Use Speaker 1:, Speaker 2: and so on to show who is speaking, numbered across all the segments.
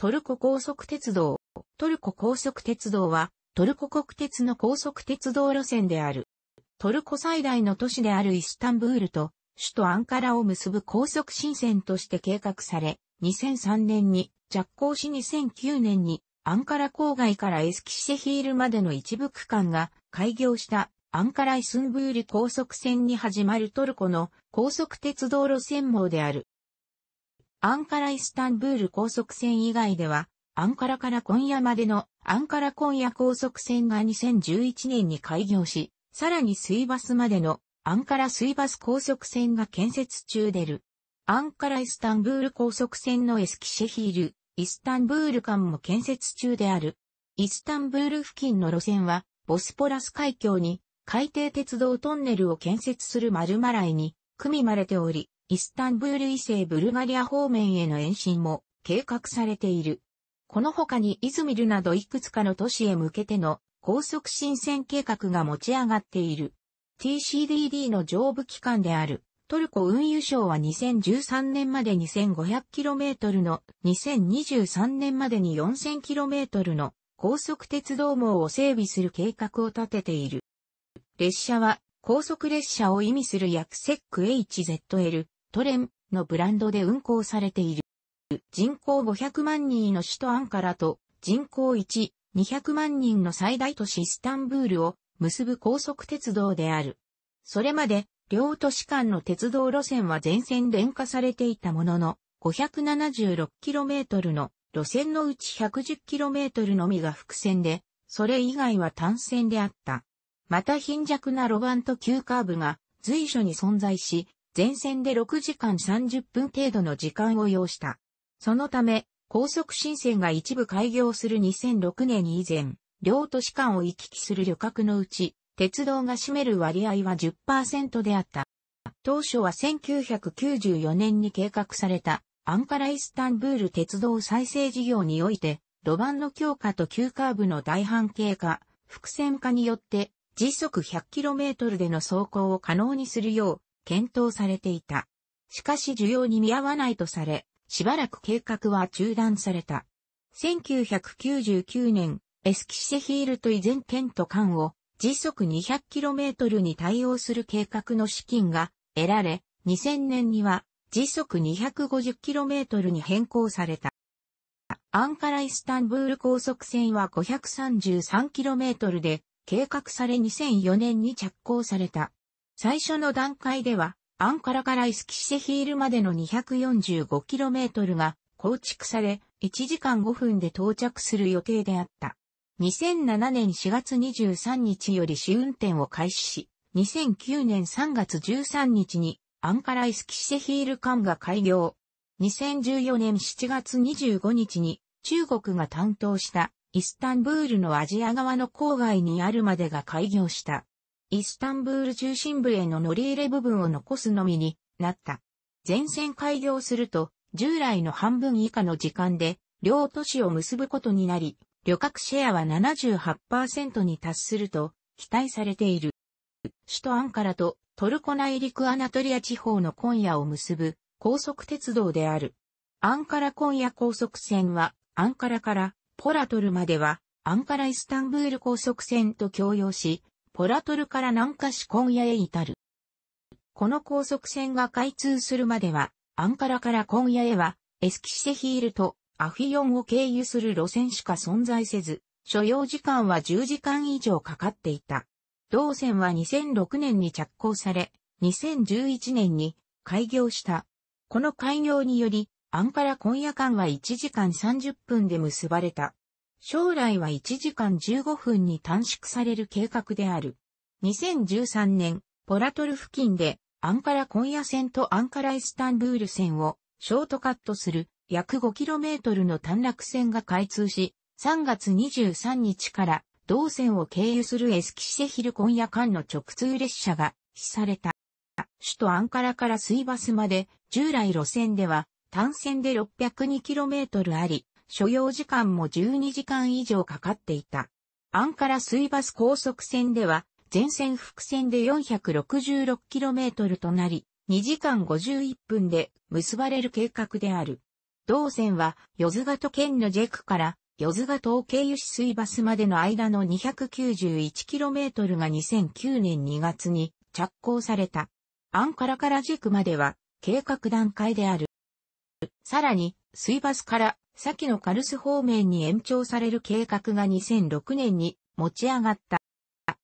Speaker 1: トルコ高速鉄道。トルコ高速鉄道は、トルコ国鉄の高速鉄道路線である。トルコ最大の都市であるイスタンブールと、首都アンカラを結ぶ高速新線として計画され、2003年に着工し2009年にアンカラ郊外からエスキシェヒールまでの一部区間が開業したアンカライスンブール高速線に始まるトルコの高速鉄道路線網である。アンカライスタンブール高速線以外では、アンカラから今夜までのアンカラ今夜高速線が2011年に開業し、さらに水バスまでのアンカラ水バス高速線が建設中でる。アンカライスタンブール高速線のエスキシェヒール、イスタンブール間も建設中である。イスタンブール付近の路線は、ボスポラス海峡に海底鉄道トンネルを建設するマルマライに組みまれており、イスタンブール以西ブルガリア方面への延伸も計画されている。この他にイズミルなどいくつかの都市へ向けての高速新線計画が持ち上がっている。TCDD の上部機関であるトルコ運輸省は2013年まで 2500km の2023年までに 4000km の高速鉄道網を整備する計画を立てている。列車は高速列車を意味する約セック HZL トレンのブランドで運行されている。人口500万人の首都アンカラと人口1、200万人の最大都市イスタンブールを結ぶ高速鉄道である。それまで、両都市間の鉄道路線は全線電化されていたものの、576km の路線のうち 110km のみが伏線で、それ以外は単線であった。また貧弱なロバン急カーブが随所に存在し、全線で6時間30分程度の時間を要した。そのため、高速新線が一部開業する2006年以前、両都市間を行き来する旅客のうち、鉄道が占める割合は10%であった。当初は1994年に計画されたアンカライスタンブール鉄道再生事業において、路盤の強化と急カーブの大半径化、伏線化によって時速 100km での走行を可能にするよう検討されていた。しかし需要に見合わないとされ、しばらく計画は中断された。1999年、エスキシェヒールと以前県と間を時速 200km に対応する計画の資金が得られ、2000年には時速 250km に変更された。アンカライスタンブール高速線は 533km で計画され2004年に着工された。最初の段階では、アンカラからイスキシェヒールまでの 245km が構築され、1時間5分で到着する予定であった。2007年4月23日より試運転を開始し、2009年3月13日にアンカライスキシェヒール間が開業。2014年7月25日に中国が担当したイスタンブールのアジア側の郊外にあるまでが開業した。イスタンブール中心部への乗り入れ部分を残すのみになった。全線開業すると、従来の半分以下の時間で、両都市を結ぶことになり、旅客シェアは78%に達すると期待されている。首都アンカラとトルコ内陸アナトリア地方の今夜を結ぶ高速鉄道である。アンカラ今夜高速線はアンカラからポラトルまではアンカライスタンブール高速線と共用し、ポラトルから南下し今夜へ至る。この高速線が開通するまでは、アンカラから今夜へは、エスキシセヒールとアフィヨンを経由する路線しか存在せず、所要時間は10時間以上かかっていた。同線は2006年に着工され、2011年に開業した。この開業により、アンカラ今夜間は1時間30分で結ばれた。将来は1時間15分に短縮される計画である。2013年、ポラトル付近で、アンカラ今夜線とアンカライスタンブール線をショートカットする約 5km の短絡線が開通し、3月23日から同線を経由するエスキシセヒル今夜間の直通列車が飛された。首都アンカラから水バスまで従来路線では単線で 602km あり、所要時間も12時間以上かかっていた。アンカラ水バス高速線では、全線複線で 466km となり、2時間51分で結ばれる計画である。同線は、ヨズガト県のジェクから、ヨズガトを経由し水バスまでの間の 291km が2009年2月に着工された。アンカラからジェクまでは、計画段階である。さらに、水バスから先のカルス方面に延長される計画が2006年に持ち上がった。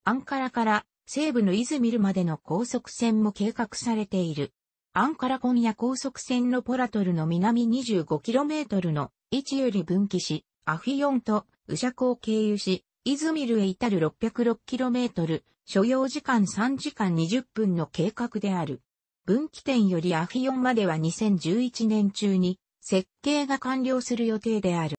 Speaker 1: アンカラから西部のイズミルまでの高速線も計画されている。アンカラ今夜高速線のポラトルの南 25km の位置より分岐し、アフィヨンとウシャコを経由し、イズミルへ至る 606km、所要時間3時間20分の計画である。分岐点よりアフィヨンまでは2011年中に設計が完了する予定である。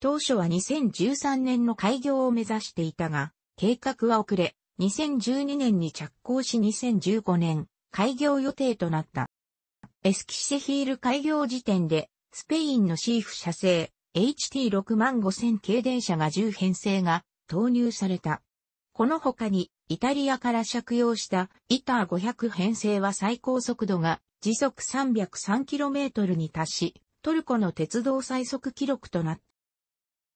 Speaker 1: 当初は2013年の開業を目指していたが、計画は遅れ、2012年に着工し2015年、開業予定となった。エスキシェヒール開業時点で、スペインのシーフ社製 HT6 万5000系電車が10編成が投入された。この他に、イタリアから借用したイター500編成は最高速度が時速 303km に達し、トルコの鉄道最速記録となっ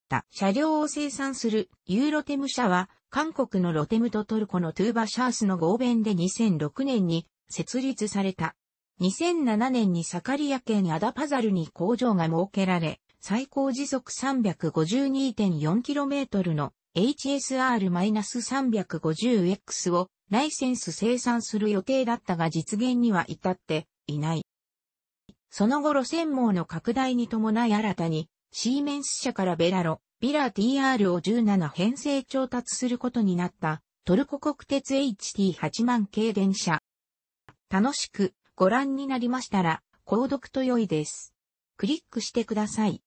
Speaker 1: た。車両を生産するユーロテム社は、韓国のロテムとトルコのトゥーバシャースの合弁で2006年に設立された。2007年にサカリア県アダパザルに工場が設けられ、最高時速 352.4km の HSR-350X をライセンス生産する予定だったが実現には至っていない。その後路線網の拡大に伴い新たに、シーメンス社からベラロ、ビラ TR を17編成調達することになったトルコ国鉄 HT8 万系電車。楽しくご覧になりましたら、購読と良いです。クリックしてください。